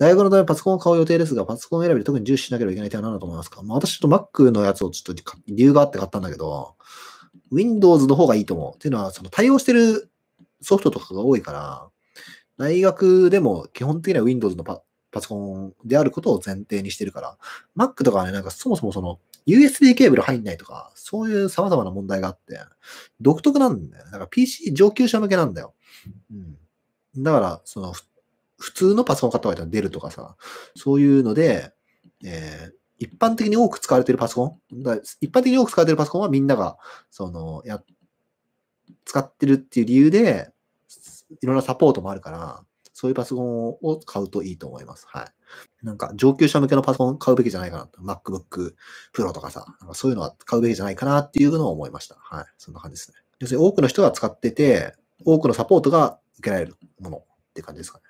大学のためパソコンを買う予定ですが、パソコン選びで特に重視しなければいけない点は何だと思いますか、まあ、私ちょっと Mac のやつをちょっと理由があって買ったんだけど、Windows の方がいいと思う。っていうのは、その対応してるソフトとかが多いから、大学でも基本的には Windows のパパソコンであることを前提にしてるから、Mac とかはね、なんかそもそもその USB ケーブル入んないとか、そういう様々な問題があって、独特なんだよね。だから PC 上級者向けなんだよ。うん。だから、その、普通のパソコン買った合は出るとかさ、そういうので、えー、一般的に多く使われてるパソコン一般的に多く使われてるパソコンはみんなが、その、や、使ってるっていう理由で、いろんなサポートもあるから、そういうパソコンを買うといいと思います。はい。なんか上級者向けのパソコン買うべきじゃないかな。MacBook Pro とかさ、なんかそういうのは買うべきじゃないかなっていうのを思いました。はい。そんな感じですね。要するに多くの人が使ってて、多くのサポートが受けられるものって感じですかね。